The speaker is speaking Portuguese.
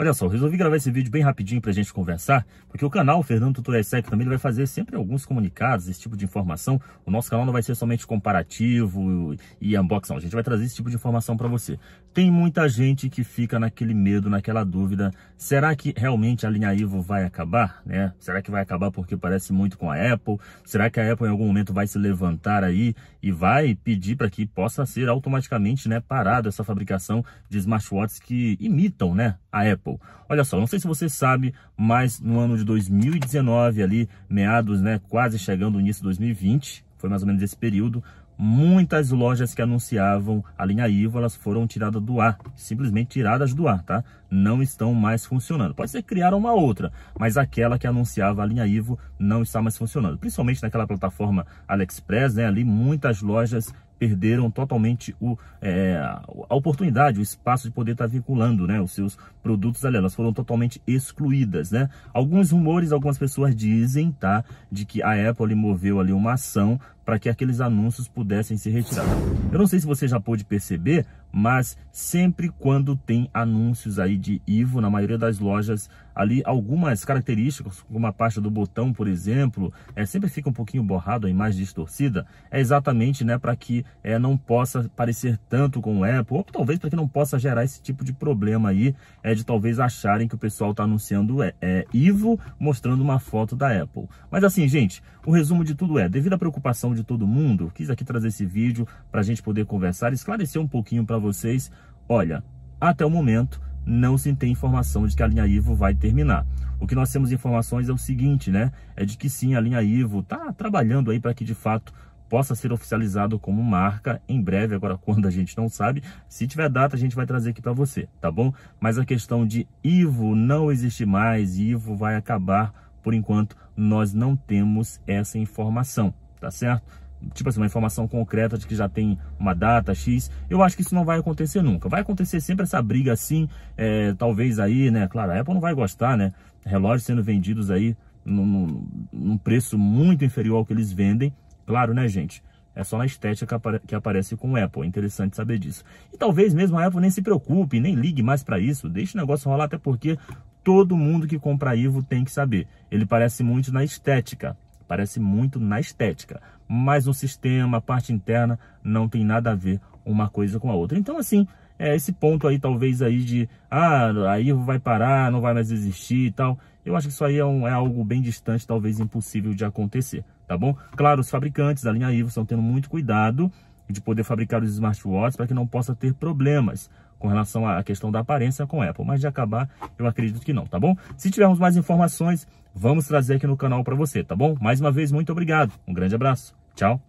Olha só, resolvi gravar esse vídeo bem rapidinho para a gente conversar, porque o canal Fernando Tutorial é Tech também vai fazer sempre alguns comunicados, esse tipo de informação. O nosso canal não vai ser somente comparativo e unboxing, a gente vai trazer esse tipo de informação para você. Tem muita gente que fica naquele medo, naquela dúvida, será que realmente a linha Ivo vai acabar? Né? Será que vai acabar porque parece muito com a Apple? Será que a Apple em algum momento vai se levantar aí e vai pedir para que possa ser automaticamente né, parado essa fabricação de smartwatches que imitam né, a Apple. Olha só, não sei se você sabe, mas no ano de 2019, ali, meados, né, quase chegando no início de 2020, foi mais ou menos esse período, muitas lojas que anunciavam a linha Ivo, elas foram tiradas do ar, simplesmente tiradas do ar, tá? Não estão mais funcionando. Pode ser que criaram uma outra, mas aquela que anunciava a linha Ivo não está mais funcionando. Principalmente naquela plataforma AliExpress, né? Ali muitas lojas perderam totalmente o, é, a oportunidade, o espaço de poder estar vinculando né, os seus produtos ali. Elas foram totalmente excluídas. Né? Alguns rumores, algumas pessoas dizem tá, de que a Apple moveu ali uma ação para que aqueles anúncios pudessem ser retirados. Eu não sei se você já pôde perceber, mas sempre quando tem anúncios aí de Ivo, na maioria das lojas, ali algumas características, como a parte do botão, por exemplo, é, sempre fica um pouquinho borrado, a imagem distorcida, é exatamente né, para que é, não possa parecer tanto com o Apple, ou talvez para que não possa gerar esse tipo de problema aí, é de talvez acharem que o pessoal está anunciando é, é, Ivo mostrando uma foto da Apple. Mas assim, gente, o resumo de tudo é, devido à preocupação de de todo mundo? Quis aqui trazer esse vídeo para a gente poder conversar, esclarecer um pouquinho para vocês. Olha, até o momento não se tem informação de que a linha Ivo vai terminar. O que nós temos informações é o seguinte, né? É de que sim, a linha Ivo está trabalhando aí para que de fato possa ser oficializado como marca em breve, agora quando a gente não sabe. Se tiver data, a gente vai trazer aqui para você, tá bom? Mas a questão de Ivo não existe mais, Ivo vai acabar, por enquanto nós não temos essa informação tá certo? Tipo assim, uma informação concreta de que já tem uma data X, eu acho que isso não vai acontecer nunca. Vai acontecer sempre essa briga assim, é, talvez aí, né? Claro, a Apple não vai gostar, né? Relógios sendo vendidos aí num, num preço muito inferior ao que eles vendem. Claro, né, gente? É só na estética que, apare que aparece com o Apple. É interessante saber disso. E talvez mesmo a Apple nem se preocupe, nem ligue mais para isso. Deixe o negócio rolar, até porque todo mundo que compra Ivo tem que saber. Ele parece muito na estética, parece muito na estética, mas o sistema, a parte interna, não tem nada a ver uma coisa com a outra. Então, assim, é esse ponto aí, talvez aí de, ah, aí vai parar, não vai mais existir e tal, eu acho que isso aí é, um, é algo bem distante, talvez impossível de acontecer, tá bom? Claro, os fabricantes da linha Ivo estão tendo muito cuidado de poder fabricar os smartwatches para que não possa ter problemas com relação à questão da aparência com Apple, mas de acabar eu acredito que não, tá bom? Se tivermos mais informações, vamos trazer aqui no canal para você, tá bom? Mais uma vez, muito obrigado. Um grande abraço. Tchau.